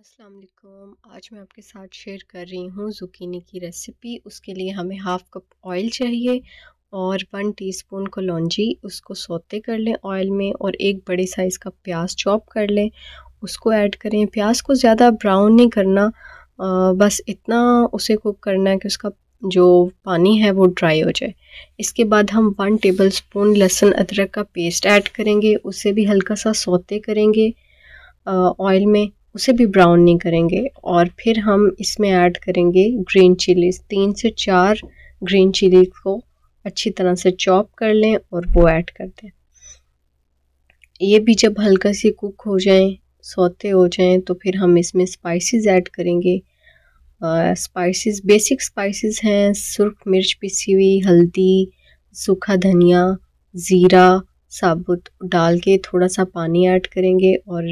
असलकुम आज मैं आपके साथ शेयर कर रही हूँ ज़ुकीनी की रेसिपी उसके लिए हमें हाफ़ कप ऑयल चाहिए और वन टीस्पून कलौजी उसको सोते कर लें ऑयल में और एक बड़े साइज़ का प्याज चॉप कर लें उसको ऐड करें प्याज को ज़्यादा ब्राउन नहीं करना आ, बस इतना उसे कुक करना है कि उसका जो पानी है वो ड्राई हो जाए इसके बाद हम वन टेबल स्पून लहसुन अदरक का पेस्ट ऐड करेंगे उसे भी हल्का सा सोते करेंगे ऑयल में उसे भी ब्राउन नहीं करेंगे और फिर हम इसमें ऐड करेंगे ग्रीन चिलीज तीन से चार ग्रीन चिली को अच्छी तरह से चॉप कर लें और वो ऐड कर दें ये भी जब हल्का सी कुक हो जाए सोते हो जाएं तो फिर हम इसमें स्पाइसेस ऐड करेंगे स्पाइसेस बेसिक स्पाइसेस हैं सुर्ख मिर्च पिसी हुई हल्दी सूखा धनिया ज़ीरा साबुत डाल के थोड़ा सा पानी ऐड करेंगे और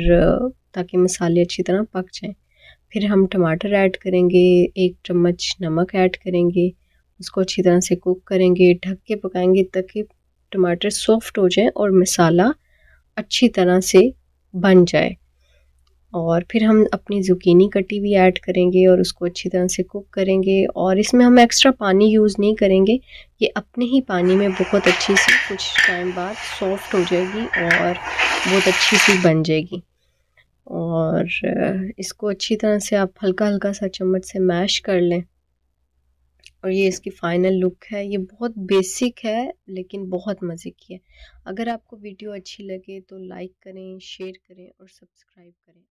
ताकि मसाले अच्छी तरह पक जाएं फिर हम टमाटर ऐड करेंगे एक चम्मच नमक ऐड करेंगे उसको अच्छी तरह से कुक करेंगे ढक के पकाएंगे ताकि टमाटर सॉफ्ट हो जाए और मसाला अच्छी तरह से बन जाए और फिर हम अपनी जुकीनी कटी भी ऐड करेंगे और उसको अच्छी तरह से कुक करेंगे और इसमें हम एक्स्ट्रा पानी यूज़ नहीं करेंगे ये अपने ही पानी में बहुत अच्छी सी कुछ टाइम बाद सॉफ्ट हो जाएगी और बहुत अच्छी सी बन जाएगी और इसको अच्छी तरह से आप हल्का हल्का सा चम्मच से मैश कर लें और ये इसकी फ़ाइनल लुक है ये बहुत बेसिक है लेकिन बहुत मज़े की है अगर आपको वीडियो अच्छी लगे तो लाइक करें शेयर करें और सब्सक्राइब करें